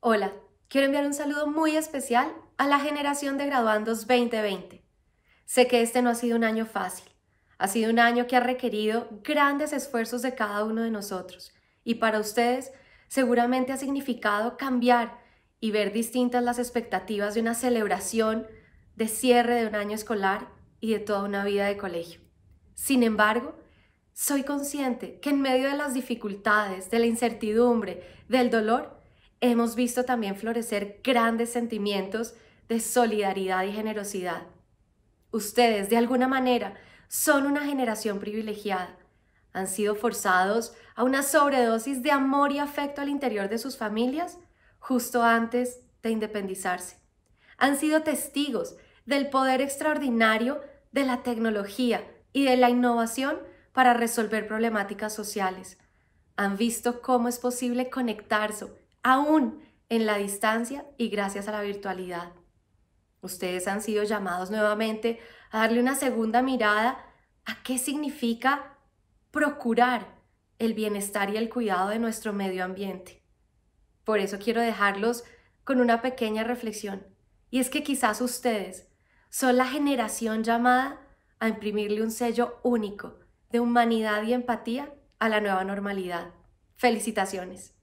Hola, quiero enviar un saludo muy especial a la generación de graduandos 2020. Sé que este no ha sido un año fácil, ha sido un año que ha requerido grandes esfuerzos de cada uno de nosotros y para ustedes seguramente ha significado cambiar y ver distintas las expectativas de una celebración de cierre de un año escolar y de toda una vida de colegio. Sin embargo, soy consciente que en medio de las dificultades, de la incertidumbre, del dolor, hemos visto también florecer grandes sentimientos de solidaridad y generosidad. Ustedes, de alguna manera, son una generación privilegiada. Han sido forzados a una sobredosis de amor y afecto al interior de sus familias justo antes de independizarse. Han sido testigos del poder extraordinario de la tecnología y de la innovación para resolver problemáticas sociales. Han visto cómo es posible conectarse aún en la distancia y gracias a la virtualidad. Ustedes han sido llamados nuevamente a darle una segunda mirada a qué significa procurar el bienestar y el cuidado de nuestro medio ambiente. Por eso quiero dejarlos con una pequeña reflexión, y es que quizás ustedes son la generación llamada a imprimirle un sello único de humanidad y empatía a la nueva normalidad. Felicitaciones.